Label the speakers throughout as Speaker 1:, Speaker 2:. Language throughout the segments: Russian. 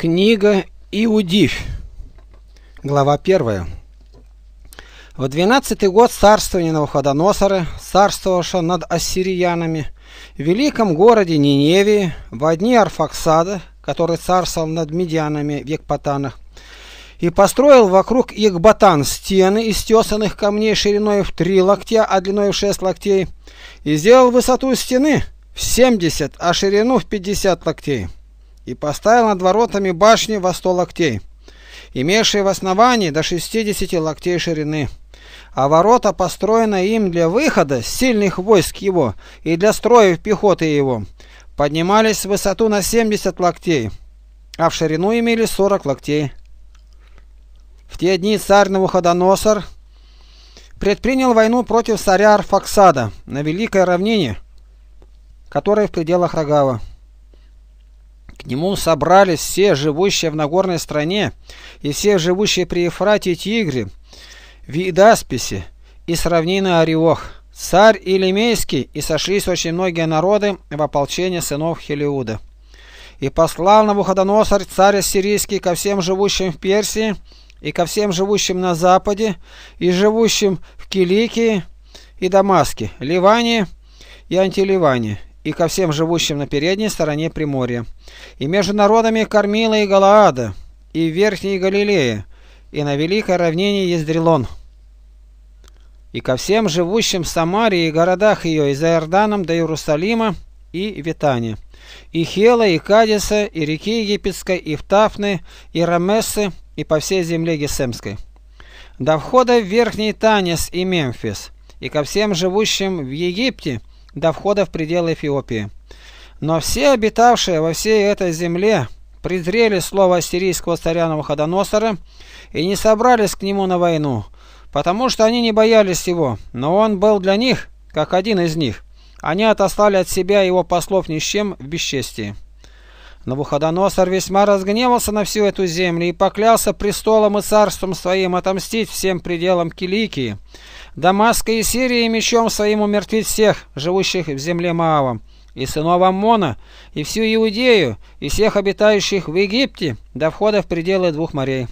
Speaker 1: Книга Иудив. Глава 1. В двенадцатый год царствования Навуходоносора, царствовавшего над ассириянами, в великом городе Ниневии, в дни Арфаксада, который царствовал над медианами в Екпатанах, и построил вокруг Икбатан стены из тесанных камней шириной в три локтя, а длиной в шесть локтей, и сделал высоту стены в семьдесят, а ширину в пятьдесят локтей и поставил над воротами башни во сто локтей, имевшие в основании до 60 локтей ширины. А ворота, построенные им для выхода сильных войск его и для строев пехоты его, поднимались в высоту на 70 локтей, а в ширину имели 40 локтей. В те дни царь Навуходоносор предпринял войну против царя Арфаксада на Великой равнине, которая в пределах Рогава нему собрались все живущие в Нагорной стране и все живущие при Ефрате и Тигре, в Идасписе и с равнины Ореох, царь Илимейский, и сошлись очень многие народы в ополчении сынов Хелиуда. И послал Навуходоносор царь Сирийский ко всем живущим в Персии, и ко всем живущим на западе, и живущим в Киликии, и Дамаске, Ливании и Антиливании, и ко всем живущим на передней стороне Приморья, и между народами Кормила и Галаада, и Верхней Галилеи, и на Великой равнине Ездрелон, и ко всем живущим в Самарии и городах ее, и за Иорданом до Иерусалима и Витания, и Хела, и Кадиса, и реки Египетской, и Втафны, и Рамессы, и по всей земле Гесемской. До входа в Верхний Танис и Мемфис, и ко всем живущим в Египте, до входа в пределы Эфиопии. Но все обитавшие во всей этой земле презрели слово сирийского царя Навуходоносора и не собрались к нему на войну, потому что они не боялись его, но он был для них, как один из них. Они отослали от себя его послов ни с чем в бесчестии. Навуходоносор весьма разгневался на всю эту землю и поклялся престолом и царством своим отомстить всем пределам Киликии, Дамаска и Сирии мечом своим умертвит всех, живущих в земле Маавом, и сынов Аммона, и всю Иудею, и всех обитающих в Египте до входа в пределы двух морей.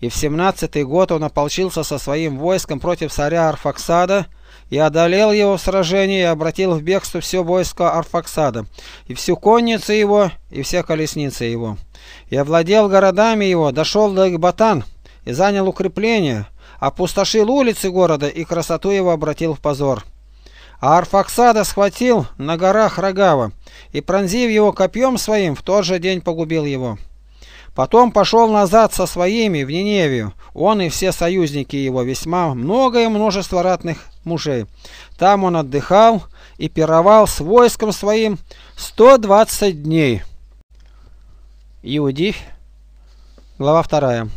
Speaker 1: И в семнадцатый год он ополчился со своим войском против царя Арфаксада, и одолел его в сражении, и обратил в бегство все войско Арфаксада, и всю конницу его, и все колесницы его. И овладел городами его, дошел до Игбатан и занял укрепление, опустошил улицы города и красоту его обратил в позор. А Арфаксада схватил на горах Рогава и, пронзив его копьем своим, в тот же день погубил его. Потом пошел назад со своими в Ниневию, он и все союзники его, весьма многое множество ратных мужей. Там он отдыхал и пировал с войском своим 120 дней. Иудив, глава вторая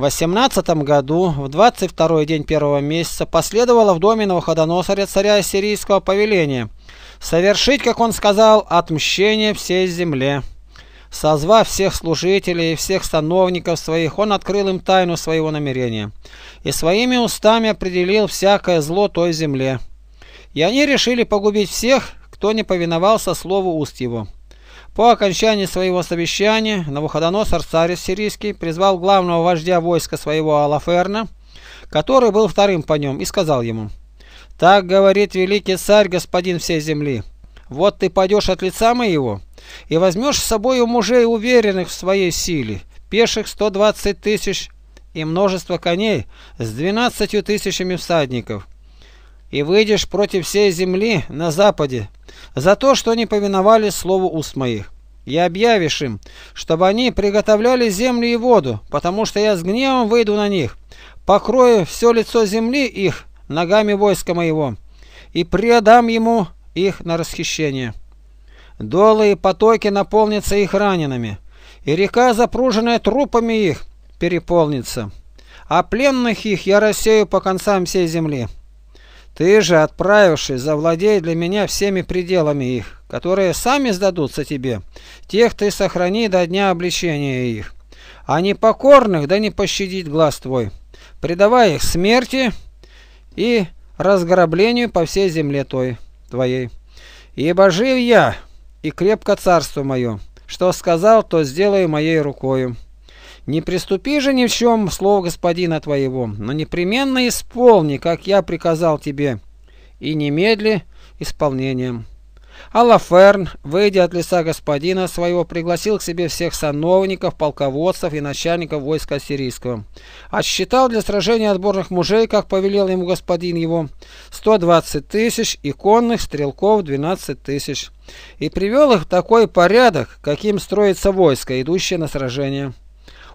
Speaker 1: в 18 году, в 22 день первого месяца, последовало в доме Новоходоносоря царя ассирийского повеление совершить, как он сказал, отмщение всей земле. Созвав всех служителей и всех сановников своих, он открыл им тайну своего намерения и своими устами определил всякое зло той земле. И они решили погубить всех, кто не повиновался слову уст его. По окончании своего совещания Навуходоносор царь сирийский призвал главного вождя войска своего Алаферна, который был вторым по нем, и сказал ему, «Так говорит великий царь, господин всей земли, вот ты пойдешь от лица моего и возьмешь с собою мужей, уверенных в своей силе, пеших 120 тысяч и множество коней с 12 тысячами всадников, и выйдешь против всей земли на западе за то, что они повиновались слову уст моих. И объявишь им, чтобы они приготовляли землю и воду, потому что я с гневом выйду на них, покрою все лицо земли их ногами войска моего, и предам ему их на расхищение. Долы и потоки наполнятся их ранеными, и река, запруженная трупами их, переполнится. А пленных их я рассею по концам всей земли. Ты же, отправившись, завладей для меня всеми пределами их, которые сами сдадутся тебе. Тех ты сохрани до дня обличения их. А непокорных да не пощадить глаз твой. Предавай их смерти и разграблению по всей земле той, твоей. Ибо жив я и крепко царство мое, что сказал, то сделаю моей рукою. Не приступи же ни в чем слово господина твоего, но непременно исполни, как я приказал тебе, и немедли исполнением. Алаферн, выйдя от лица господина своего, пригласил к себе всех сановников, полководцев и начальников войска сирийского. Отсчитал для сражения отборных мужей, как повелел ему господин его, 120 тысяч и конных стрелков 12 тысяч. И привел их в такой порядок, каким строится войско, идущее на сражение.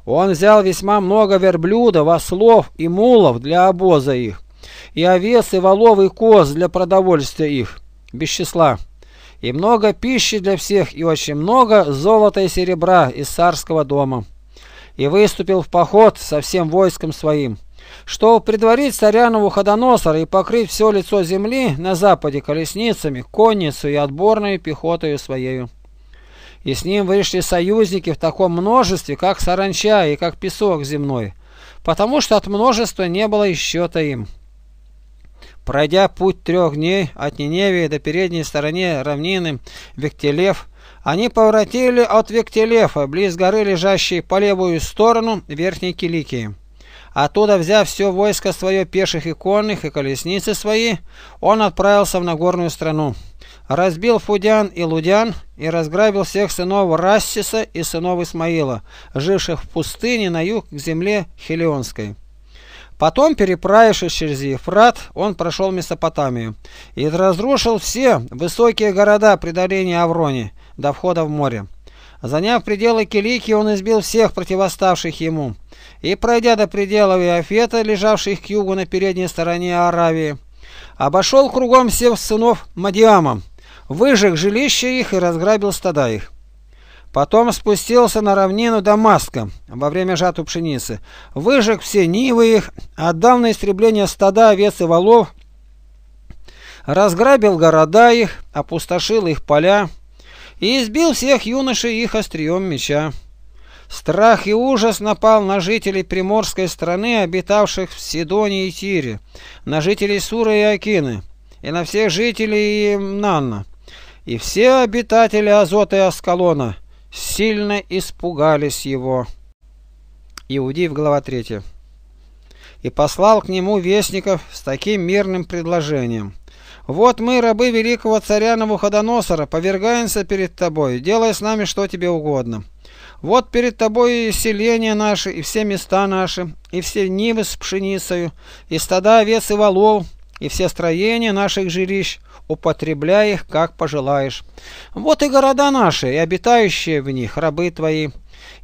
Speaker 1: Он взял весьма много верблюдов, ослов и мулов для обоза их, и овец, и волов, и коз для продовольствия их, без числа, и много пищи для всех, и очень много золота и серебра из царского дома. И выступил в поход со всем войском своим, чтобы предварить царя Навуходоносора и покрыть все лицо земли на западе колесницами, конницу и отборной пехотою своею и с ним вышли союзники в таком множестве, как саранча и как песок земной, потому что от множества не было и счета им. Пройдя путь трех дней от Ниневии до передней стороны равнины Вектелев, они поворотили от Вектелефа, близ горы, лежащей по левую сторону Верхней Киликии. Оттуда, взяв все войско свое пеших и конных и колесницы свои, он отправился в Нагорную страну разбил Фудян и Лудян и разграбил всех сынов Рассиса и сынов Исмаила, живших в пустыне на юг к земле Хелионской. Потом, переправившись через Ефрат, он прошел Месопотамию и разрушил все высокие города при долине Аврони до входа в море. Заняв пределы Килики, он избил всех противоставших ему и, пройдя до пределов Иофета, лежавших к югу на передней стороне Аравии, обошел кругом всех сынов Мадиама выжег жилища их и разграбил стада их. Потом спустился на равнину Дамаска во время жату пшеницы, выжег все нивы их, отдал на истребление стада овец и волов, разграбил города их, опустошил их поля и избил всех юношей их острием меча. Страх и ужас напал на жителей Приморской страны, обитавших в Сидоне и Тире, на жителей Суры и Акины, и на всех жителей Нанна и все обитатели Азота и Аскалона сильно испугались его. Иудив, глава 3. И послал к нему вестников с таким мирным предложением. «Вот мы, рабы великого царя Навуходоносора, повергаемся перед тобой, делай с нами что тебе угодно. Вот перед тобой и селения наши, и все места наши, и все нивы с пшеницею, и стада овец и волов, и все строения наших жилищ, употребляй их, как пожелаешь. Вот и города наши, и обитающие в них рабы твои.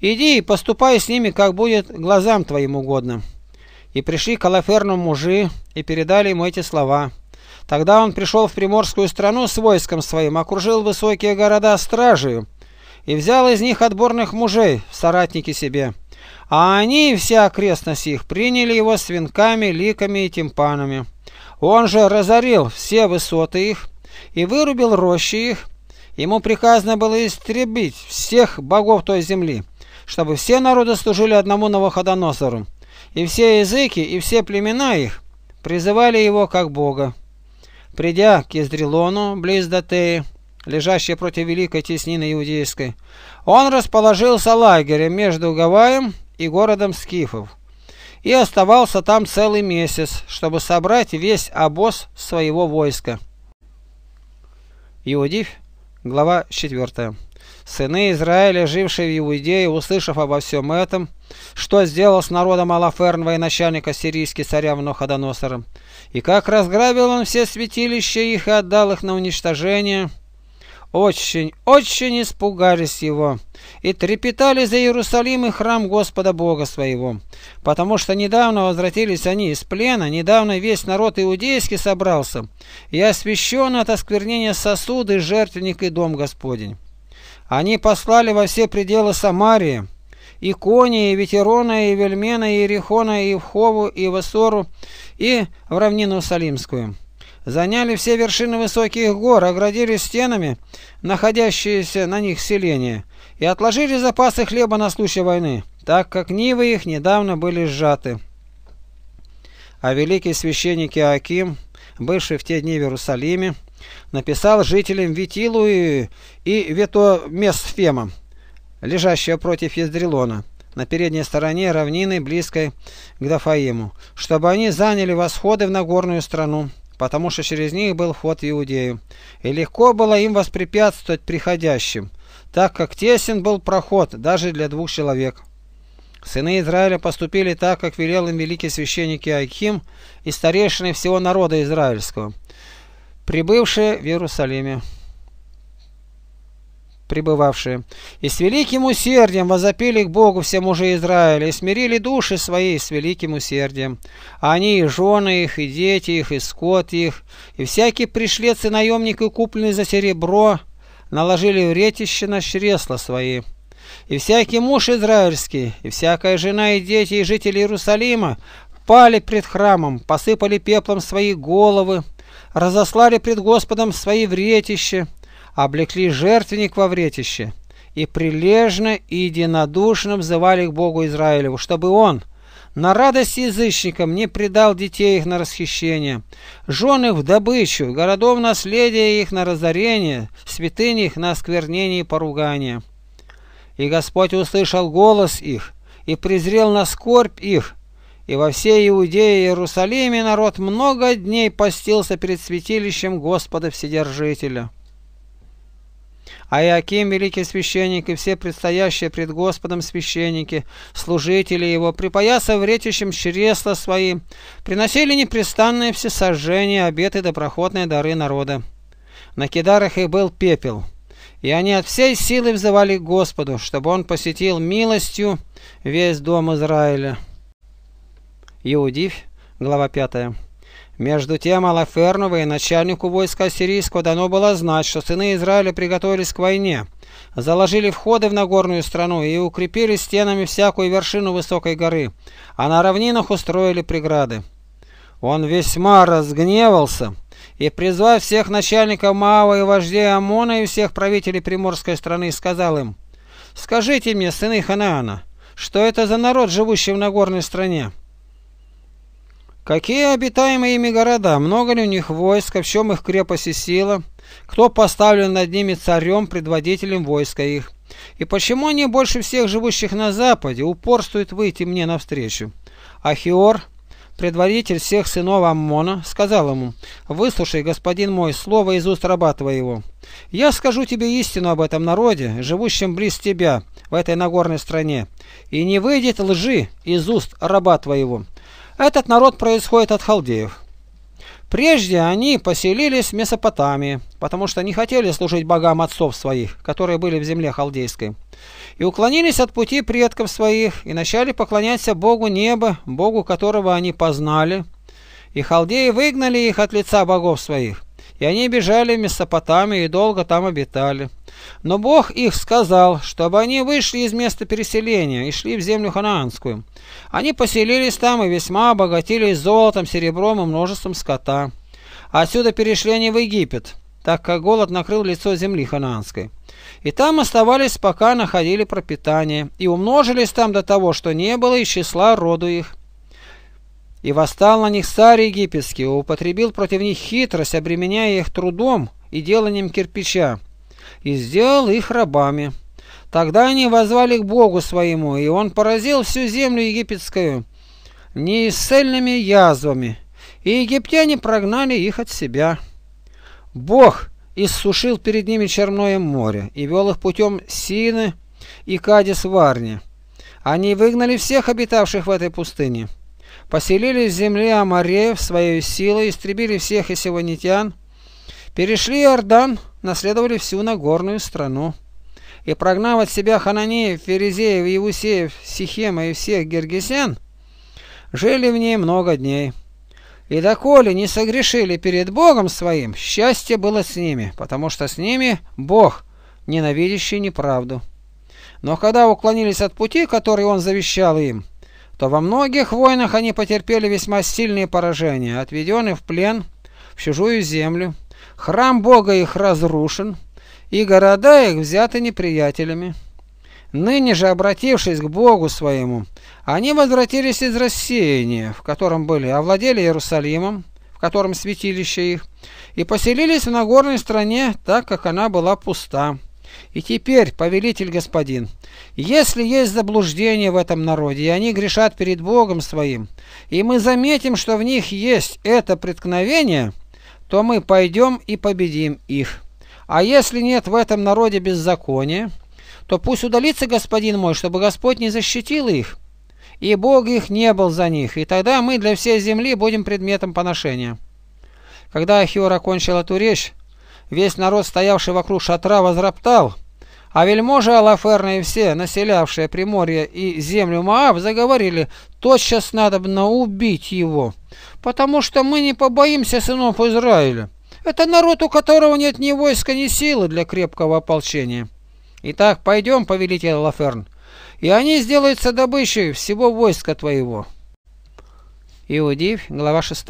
Speaker 1: Иди и поступай с ними, как будет глазам твоим угодно». И пришли к Алаферну мужи, и передали ему эти слова. Тогда он пришел в Приморскую страну с войском своим, окружил высокие города стражею, и взял из них отборных мужей в соратники себе. А они, и вся окрестность их, приняли его с венками, ликами и тимпанами. Он же разорил все высоты их и вырубил рощи их. Ему приказано было истребить всех богов той земли, чтобы все народы служили одному Новоходоносору, и все языки, и все племена их призывали его как бога. Придя к Издрилону, близ Датеи, лежащей против великой теснины иудейской, он расположился лагерем между Гаваем и городом Скифов и оставался там целый месяц, чтобы собрать весь обоз своего войска. Иудив, глава 4. Сыны Израиля, жившие в Иудее, услышав обо всем этом, что сделал с народом Алаферн военачальник ассирийский царя Многодоносора, и как разграбил он все святилища их и отдал их на уничтожение – очень-очень испугались его и трепетали за Иерусалим и храм Господа Бога своего, потому что недавно возвратились они из плена, недавно весь народ иудейский собрался, и освящен от осквернения сосуды, жертвенник и дом Господень. Они послали во все пределы Самарии, и Кони, и Ветерона, и Вельмена, и ерихона и Вхову, и Васору, и в равнину Салимскую заняли все вершины высоких гор, оградили стенами находящиеся на них селения и отложили запасы хлеба на случай войны, так как нивы их недавно были сжаты. А великий священник Иоаким, бывший в те дни в Иерусалиме, написал жителям Витилу и, и Ветомесфема, лежащего против Ездрилона, на передней стороне равнины, близкой к Дафаиму, чтобы они заняли восходы в Нагорную страну потому что через них был вход в Иудею, и легко было им воспрепятствовать приходящим, так как тесен был проход даже для двух человек. Сыны Израиля поступили так, как велел им великий священник Иоаким и старейшины всего народа израильского, прибывшие в Иерусалиме пребывавшие, и с великим усердием возопили к Богу все мужи Израиля, и смирили души свои с великим усердием. Они и жены их, и дети их, и скот их, и всякий пришлец и наемник, и купленный за серебро, наложили в на чресла свои. И всякий муж израильский, и всякая жена, и дети, и жители Иерусалима пали пред храмом, посыпали пеплом свои головы, разослали пред Господом свои вретища, облекли жертвенник во вретище и прилежно и единодушно взывали к Богу Израилеву, чтобы он на радость язычникам не предал детей их на расхищение, жен их в добычу, городов наследия их на разорение, святыни их на осквернение и поругание. И Господь услышал голос их, и презрел на скорбь их, и во всей Иудее и Иерусалиме народ много дней постился перед святилищем Господа Вседержителя. А Иаким, великий священник, и все предстоящие пред Господом священники, служители его, припоясав вретищем чресла свои, приносили непрестанные всесожжения, обеты доброхотные дары народа. На кидарах и был пепел, и они от всей силы взывали к Господу, чтобы он посетил милостью весь дом Израиля. Иудивь, глава 5. Между тем Алафернову и начальнику войска сирийского дано было знать, что сыны Израиля приготовились к войне, заложили входы в Нагорную страну и укрепили стенами всякую вершину высокой горы, а на равнинах устроили преграды. Он весьма разгневался и, призвав всех начальников Маава и вождей Амона и всех правителей Приморской страны, сказал им, «Скажите мне, сыны Ханаана, что это за народ, живущий в Нагорной стране?» Какие обитаемые ими города? Много ли у них войска? В чем их крепость и сила? Кто поставлен над ними царем, предводителем войска их? И почему они больше всех живущих на западе упорствуют выйти мне навстречу? Ахиор, предводитель всех сынов Аммона, сказал ему, «Выслушай, господин мой, слово из уст раба твоего. Я скажу тебе истину об этом народе, живущем близ тебя, в этой нагорной стране, и не выйдет лжи из уст раба твоего, этот народ происходит от халдеев. Прежде они поселились в Месопотамии, потому что не хотели служить богам отцов своих, которые были в земле халдейской, и уклонились от пути предков своих и начали поклоняться богу неба, богу которого они познали. И халдеи выгнали их от лица богов своих, и они бежали в Месопотамию и долго там обитали. Но Бог их сказал, чтобы они вышли из места переселения и шли в землю ханаанскую. Они поселились там и весьма обогатились золотом, серебром и множеством скота. Отсюда перешли они в Египет, так как голод накрыл лицо земли ханаанской. И там оставались, пока находили пропитание, и умножились там до того, что не было и числа роду их. И восстал на них царь египетский, употребил против них хитрость, обременяя их трудом и деланием кирпича, и сделал их рабами. Тогда они возвали к Богу своему, и он поразил всю землю египетскую неисцельными язвами, и египтяне прогнали их от себя. Бог иссушил перед ними Черное море и вел их путем Сины и Кадис-Варни. Они выгнали всех обитавших в этой пустыне, поселились в земле Амареев своей силой, истребили всех исиванитян, Перешли Иордан, наследовали всю Нагорную страну. И прогнав от себя Хананеев, Ферезеев, Евусеев, Сихема и всех гергесян, жили в ней много дней. И доколе не согрешили перед Богом своим, счастье было с ними, потому что с ними Бог, ненавидящий неправду. Но когда уклонились от пути, который он завещал им, то во многих войнах они потерпели весьма сильные поражения, отведены в плен, в чужую землю, Храм Бога их разрушен, и города их взяты неприятелями. Ныне же, обратившись к Богу своему, они возвратились из рассеяния, в котором были, овладели Иерусалимом, в котором святилище их, и поселились в Нагорной стране, так как она была пуста. И теперь, повелитель господин, если есть заблуждение в этом народе, и они грешат перед Богом своим, и мы заметим, что в них есть это преткновение, то мы пойдем и победим их. А если нет в этом народе беззакония, то пусть удалится господин мой, чтобы Господь не защитил их, и Бог их не был за них, и тогда мы для всей земли будем предметом поношения». Когда Ахиор окончил эту речь, весь народ, стоявший вокруг шатра, возроптал, а вельможи и все, населявшие Приморье и землю Маав, заговорили, тотчас надо надобно убить его, потому что мы не побоимся сынов Израиля. Это народ, у которого нет ни войска, ни силы для крепкого ополчения. Итак, пойдем, повелитель Лаферн, и они сделаются добычей всего войска твоего». Иудив, глава 6.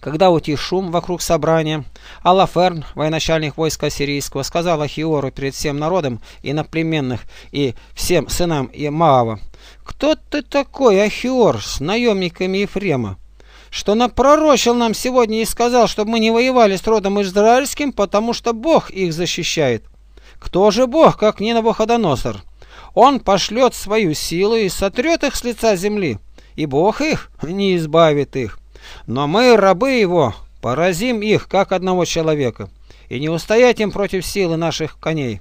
Speaker 1: Когда утих шум вокруг собрания, Алаферн, военачальник войска Сирийского, сказал Ахиору перед всем народом иноплеменных и всем сынам и Маава, «Кто ты такой, Ахиор, с наемниками Ефрема?» что напророчил нам сегодня и сказал, чтобы мы не воевали с родом израильским, потому что Бог их защищает. Кто же Бог, как не Навуходоносор? Он пошлет свою силу и сотрет их с лица земли, и Бог их не избавит их. Но мы, рабы его, поразим их, как одного человека, и не устоять им против силы наших коней.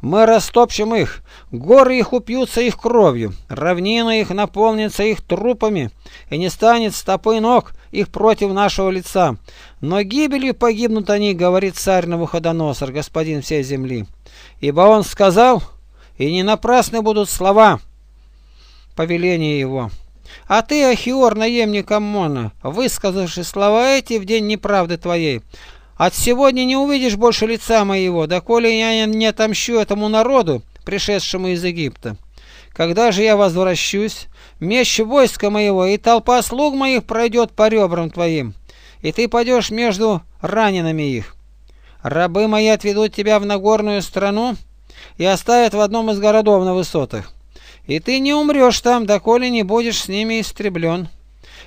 Speaker 1: Мы растопчем их, горы их упьются их кровью, равнина их наполнится их трупами, и не станет стопы ног их против нашего лица. Но гибелью погибнут они, говорит царь Навуходоносор, господин всей земли. Ибо он сказал, и не напрасны будут слова повеления его. А ты, Ахиор, наемник Аммона, высказавши слова эти в день неправды твоей, от сегодня не увидишь больше лица моего, доколе я не отомщу этому народу, пришедшему из Египта. Когда же я возвращусь, меч войска моего и толпа слуг моих пройдет по ребрам твоим, и ты пойдешь между ранеными их. Рабы мои отведут тебя в Нагорную страну и оставят в одном из городов на высотах. И ты не умрешь там, доколе не будешь с ними истреблен.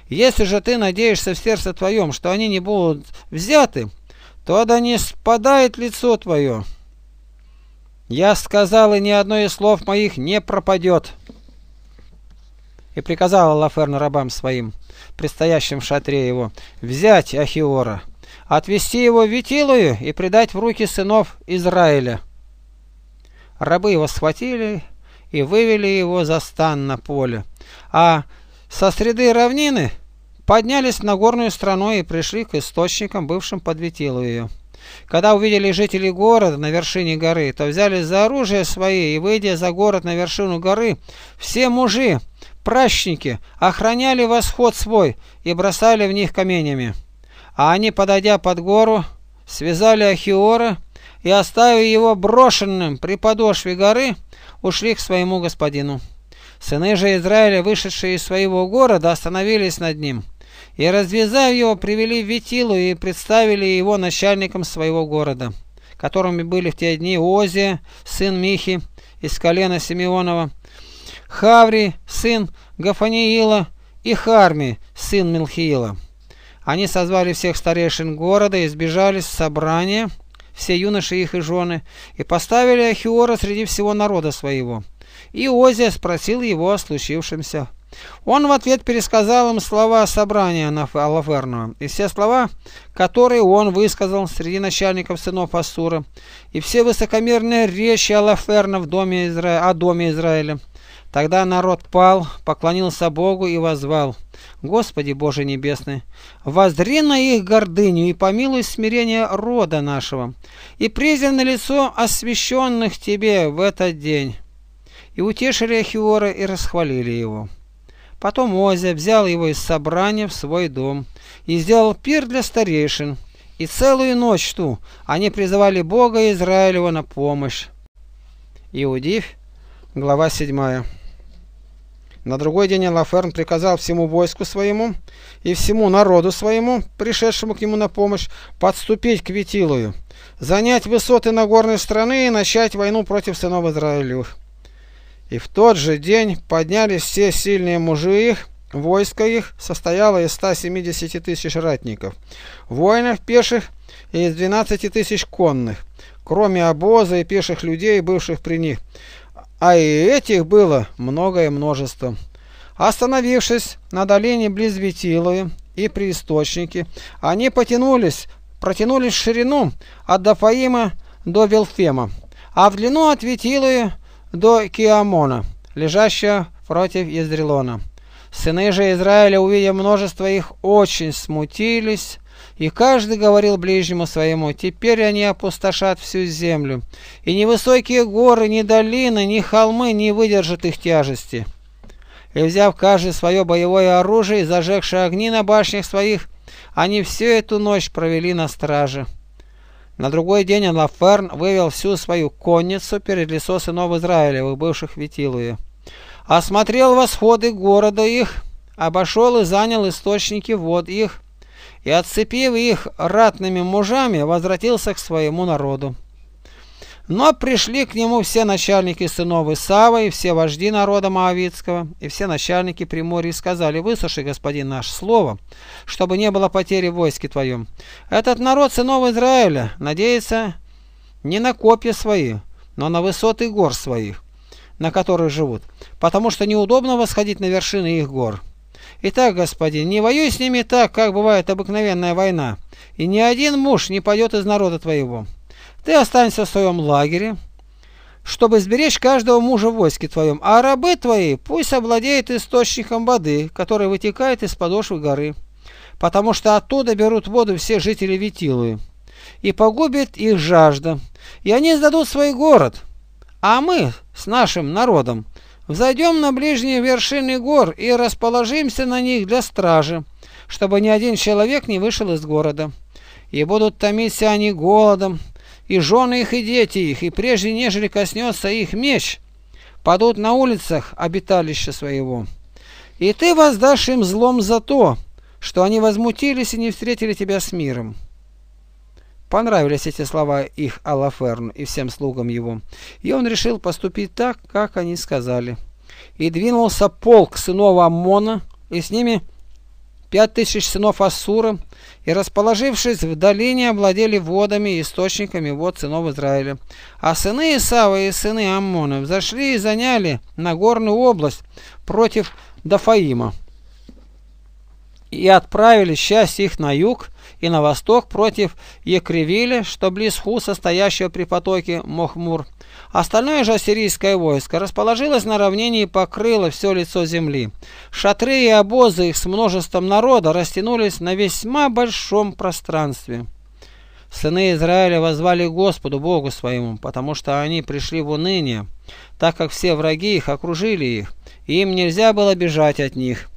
Speaker 1: Если же ты надеешься в сердце твоем, что они не будут взяты, то да не спадает лицо твое. Я сказал, и ни одно из слов моих не пропадет. И приказал Лаферна рабам своим, предстоящим в шатре его, взять Ахиора, отвести его в Витилую и предать в руки сынов Израиля. Рабы его схватили и вывели его за стан на поле. А со среды равнины поднялись на горную страну и пришли к источникам, бывшим под ее. Когда увидели жители города на вершине горы, то взяли за оружие свои и, выйдя за город на вершину горы, все мужи, пращники, охраняли восход свой и бросали в них каменями. А они, подойдя под гору, связали Ахиора и, оставив его брошенным при подошве горы, ушли к своему господину. Сыны же Израиля, вышедшие из своего города, остановились над ним. И, развязав его, привели в Витилу и представили его начальником своего города, которыми были в те дни Озия, сын Михи, из колена Симеонова, Хаври, сын Гафаниила, и Харми, сын Милхиила. Они созвали всех старейшин города и сбежались в собрание – все юноши их и жены, и поставили Ахиора среди всего народа своего. И Озия спросил его о случившемся. Он в ответ пересказал им слова собрания Алаферного, и все слова, которые он высказал среди начальников сынов Ассура, и все высокомерные речи Алаферна в доме Изра... о доме Израиля. Тогда народ пал, поклонился Богу и возвал. Господи Боже Небесный, возри на их гордыню и помилуй смирение рода нашего, и призя на лицо освященных Тебе в этот день. И утешили Ахиора и расхвалили его. Потом Озя взял его из собрания в свой дом и сделал пир для старейшин. И целую ночь ту они призывали Бога Израилева на помощь. Иудив, глава 7. На другой день Лаферн приказал всему войску своему и всему народу своему, пришедшему к нему на помощь, подступить к Витилую, занять высоты Нагорной страны и начать войну против сынов Израилю. И в тот же день поднялись все сильные мужи их, войско их состояло из 170 тысяч ратников, воинов пеших и из 12 тысяч конных, кроме обоза и пеших людей, бывших при них. А и этих было многое множество. Остановившись на долине близ Витилы и при источнике, они потянулись, протянулись в ширину от Дафаима до Велфема, а в длину от Витилы до Киамона, лежащего против Изрелона. Сыны же Израиля, увидев множество их, очень смутились, и каждый говорил ближнему своему, теперь они опустошат всю землю, и ни высокие горы, ни долины, ни холмы не выдержат их тяжести. И взяв каждый свое боевое оружие и зажегшие огни на башнях своих, они всю эту ночь провели на страже. На другой день Анлаферн вывел всю свою конницу перед лесо сынов Израилевых, бывших в Витилуе. Осмотрел восходы города их, обошел и занял источники вод их, и, отцепив их ратными мужами, возвратился к своему народу. Но пришли к нему все начальники сынов Исава, и все вожди народа Моавицкого, и все начальники Приморья, сказали, «Выслушай, господин, наш, слово, чтобы не было потери в войске твоем. Этот народ сынов Израиля надеется не на копья свои, но на высоты гор своих, на которых живут, потому что неудобно восходить на вершины их гор». Итак, господин, не воюй с ними так, как бывает обыкновенная война, и ни один муж не пойдет из народа твоего. Ты останешься в своем лагере, чтобы сберечь каждого мужа в войске твоем, а рабы твои пусть обладеют источником воды, который вытекает из подошвы горы, потому что оттуда берут воду все жители Витилы, и погубит их жажда, и они сдадут свой город, а мы с нашим народом Взойдем на ближние вершины гор и расположимся на них для стражи, чтобы ни один человек не вышел из города. И будут томиться они голодом, и жены их, и дети их, и прежде нежели коснется их меч, падут на улицах обиталища своего. И ты воздашь им злом за то, что они возмутились и не встретили тебя с миром. Понравились эти слова их Алаферну и всем слугам его, и он решил поступить так, как они сказали. И двинулся полк сынов Аммона, и с ними пять тысяч сынов Ассура, и, расположившись в долине, овладели водами и источниками вод сынов Израиля. А сыны Исава и сыны Аммона взошли и заняли Нагорную область против Дафаима и отправили часть их на юг и на восток против Екривили, что близ Хуса, стоящего при потоке Мохмур. Остальное же ассирийское войско расположилось на равнине и покрыло все лицо земли. Шатры и обозы их с множеством народа растянулись на весьма большом пространстве. Сыны Израиля возвали Господу Богу своему, потому что они пришли в уныние, так как все враги их окружили их, и им нельзя было бежать от них.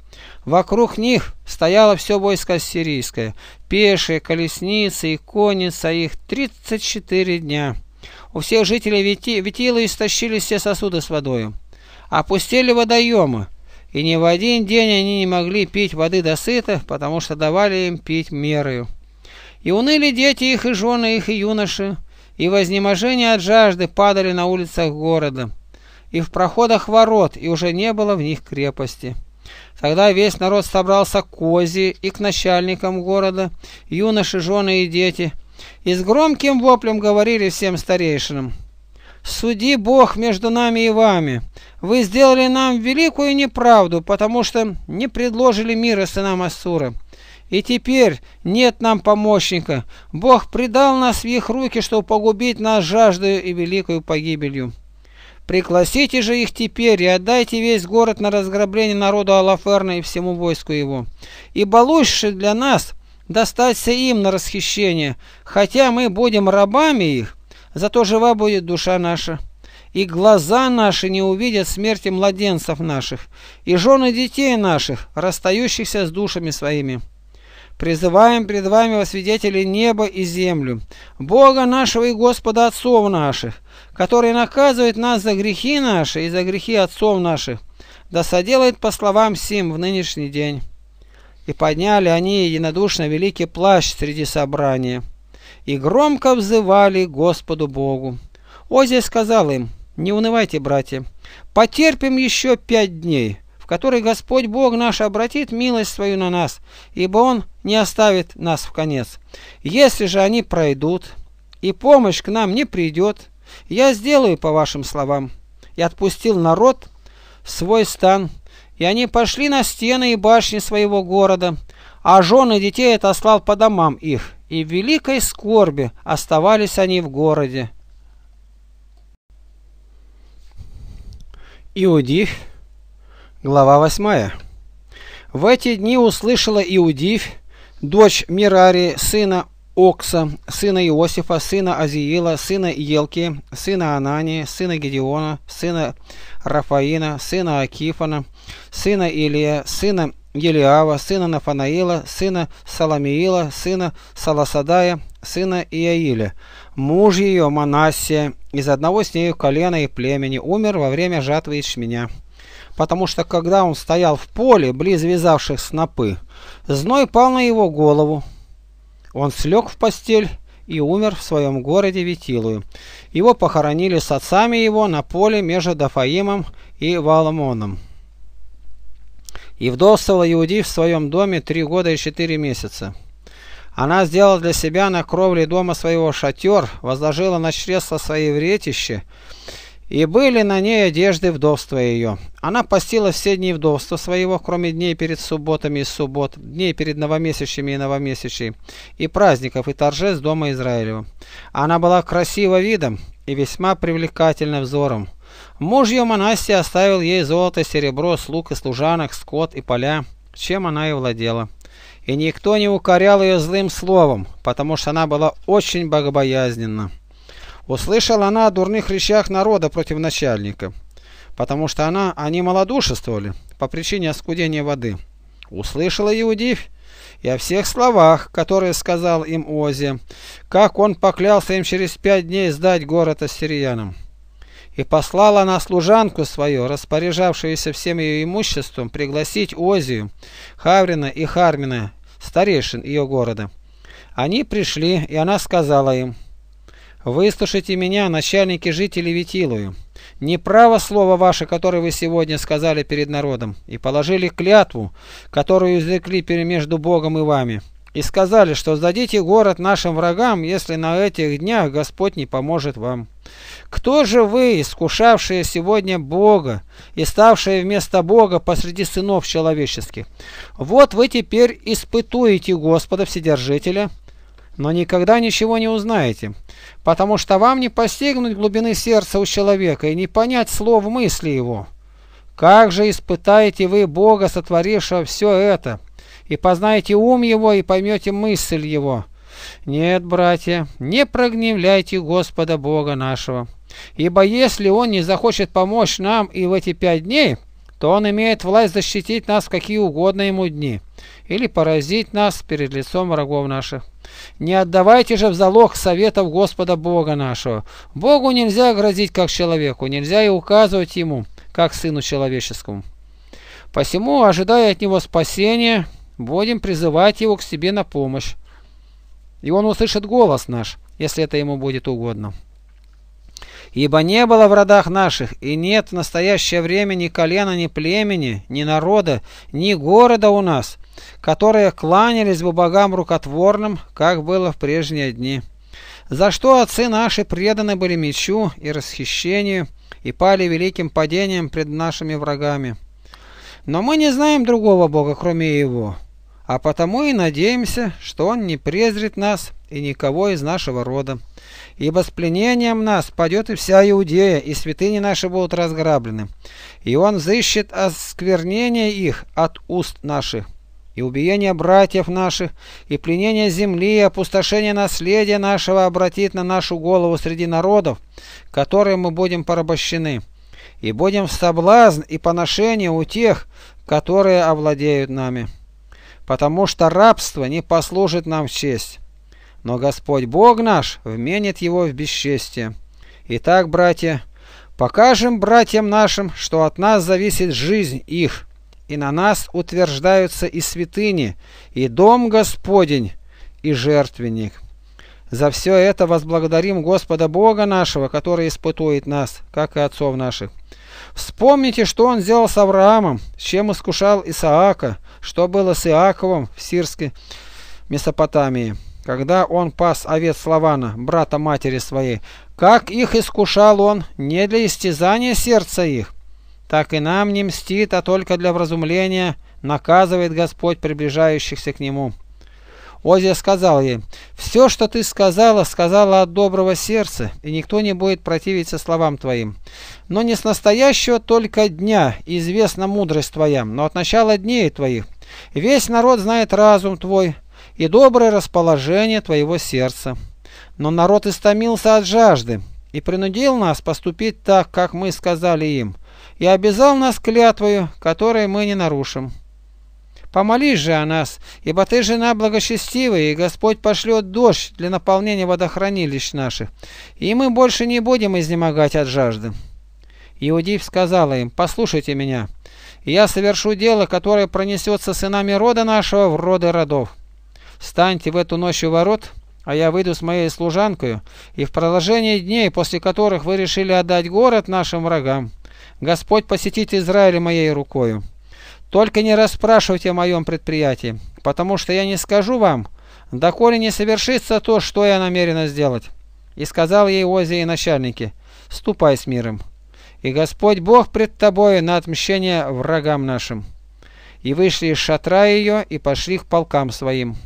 Speaker 1: Вокруг них стояло все войско сирийское, пешие, колесницы и конница, их 34 дня. У всех жителей Вити, Витила истощили все сосуды с водой, опустили водоемы, и ни в один день они не могли пить воды до сыта, потому что давали им пить мерою. И уныли дети их, и жены их, и юноши, и вознеможение от жажды падали на улицах города, и в проходах ворот, и уже не было в них крепости. Тогда весь народ собрался к Козе и к начальникам города, юноши, жены и дети, и с громким воплем говорили всем старейшинам, «Суди Бог между нами и вами! Вы сделали нам великую неправду, потому что не предложили мира сынам Ассура. И теперь нет нам помощника. Бог предал нас в их руки, чтобы погубить нас жаждой и великою погибелью». Пригласите же их теперь и отдайте весь город на разграбление народу Алаферна и всему войску его. Ибо лучше для нас достаться им на расхищение, хотя мы будем рабами их, зато жива будет душа наша. И глаза наши не увидят смерти младенцев наших, и жены детей наших, расстающихся с душами своими» призываем пред вами во свидетели небо и землю, Бога нашего и Господа отцов наших, который наказывает нас за грехи наши и за грехи отцов наших, да соделает по словам сим в нынешний день». И подняли они единодушно великий плащ среди собрания, и громко взывали Господу Богу. Озия сказал им, «Не унывайте, братья, потерпим еще пять дней» который Господь Бог наш обратит милость свою на нас, ибо Он не оставит нас в конец. Если же они пройдут, и помощь к нам не придет, я сделаю по вашим словам. И отпустил народ в свой стан, и они пошли на стены и башни своего города, а жены детей отослал по домам их, и в великой скорби оставались они в городе. Иудив Глава 8. В эти дни услышала Иудив, дочь Мирари, сына Окса, сына Иосифа, сына Азиила, сына Елки, сына Анани, сына Гедеона, сына Рафаина, сына Акифана, сына Илия, сына Елиава, сына Нафанаила, сына Саламиила, сына Саласадая, сына Иаиля. Муж ее, Манассия, из одного с нею колена и племени, умер во время жатвы из шменя потому что когда он стоял в поле, близ вязавших снопы, зной пал на его голову. Он слег в постель и умер в своем городе Витилую. Его похоронили с отцами его на поле между Дафаимом и Валамоном. И вдовствовала Иуди в своем доме три года и четыре месяца. Она сделала для себя на кровле дома своего шатер, возложила на чресло свои вретище, и были на ней одежды вдовства ее. Она постила все дни вдовства своего, кроме дней перед субботами и суббот, дней перед новомесячами и новомесячей, и праздников и торжеств дома Израилева. Она была красиво видом и весьма привлекательна взором. Муж ее Манасия оставил ей золото, серебро, слуг и служанок, скот и поля, чем она и владела. И никто не укорял ее злым словом, потому что она была очень богобоязненна. Услышала она о дурных речах народа против начальника, потому что она, они малодушествовали по причине оскудения воды. Услышала Иудивь и о всех словах, которые сказал им Озе, как он поклялся им через пять дней сдать город ассириянам. И послала она служанку свою, распоряжавшуюся всем ее имуществом, пригласить Озию, Хаврина и Хармина, старейшин ее города. Они пришли, и она сказала им – Выслушайте меня, начальники жителей Витилую. Неправо слово ваше, которое вы сегодня сказали перед народом, и положили клятву, которую изрекли между Богом и вами, и сказали, что сдадите город нашим врагам, если на этих днях Господь не поможет вам. Кто же вы, искушавшие сегодня Бога и ставшие вместо Бога посреди сынов человеческих? Вот вы теперь испытуете Господа Вседержителя, но никогда ничего не узнаете, потому что вам не постигнуть глубины сердца у человека и не понять слов мысли его. Как же испытаете вы Бога, сотворившего все это, и познаете ум его и поймете мысль его? Нет, братья, не прогневляйте Господа Бога нашего, ибо если Он не захочет помочь нам и в эти пять дней – то он имеет власть защитить нас в какие угодно ему дни или поразить нас перед лицом врагов наших. Не отдавайте же в залог советов Господа Бога нашего. Богу нельзя грозить как человеку, нельзя и указывать ему, как сыну человеческому. Посему, ожидая от него спасения, будем призывать его к себе на помощь. И он услышит голос наш, если это ему будет угодно. Ибо не было в родах наших, и нет в настоящее время ни колена, ни племени, ни народа, ни города у нас, которые кланялись бы богам рукотворным, как было в прежние дни. За что отцы наши преданы были мечу и расхищению, и пали великим падением пред нашими врагами. Но мы не знаем другого Бога, кроме Его, а потому и надеемся, что он не презрит нас и никого из нашего рода. Ибо с пленением нас падет и вся Иудея, и святыни наши будут разграблены. И он взыщет осквернение их от уст наших, и убиение братьев наших, и пленение земли, и опустошение наследия нашего обратит на нашу голову среди народов, которые мы будем порабощены, и будем в соблазн и поношение у тех, которые овладеют нами» потому что рабство не послужит нам в честь. Но Господь Бог наш вменит его в бесчестие. Итак, братья, покажем братьям нашим, что от нас зависит жизнь их, и на нас утверждаются и святыни, и дом Господень, и жертвенник. За все это возблагодарим Господа Бога нашего, который испытует нас, как и отцов наших. Вспомните, что он сделал с Авраамом, с чем искушал Исаака, что было с Иаковом в сирской Месопотамии, когда он пас овец Лавана, брата матери своей. Как их искушал он, не для истязания сердца их, так и нам не мстит, а только для вразумления наказывает Господь приближающихся к Нему». Озия сказал ей, «Все, что ты сказала, сказала от доброго сердца, и никто не будет противиться словам твоим. Но не с настоящего только дня известна мудрость твоя, но от начала дней твоих. Весь народ знает разум твой и доброе расположение твоего сердца. Но народ истомился от жажды и принудил нас поступить так, как мы сказали им, и обязал нас клятвою, которой мы не нарушим». Помолись же о нас, ибо ты жена благочестивая, и Господь пошлет дождь для наполнения водохранилищ наших, и мы больше не будем изнемогать от жажды». Иудив сказала им, «Послушайте меня, я совершу дело, которое пронесется сынами рода нашего в роды родов. Станьте в эту ночь у ворот, а я выйду с моей служанкою, и в продолжении дней, после которых вы решили отдать город нашим врагам, Господь посетит Израиль моей рукою». Только не расспрашивайте о моем предприятии, потому что я не скажу вам, доколе не совершится то, что я намерена сделать. И сказал ей Озе и начальники, ступай с миром, и Господь Бог пред тобой на отмщение врагам нашим. И вышли из шатра ее и пошли к полкам своим.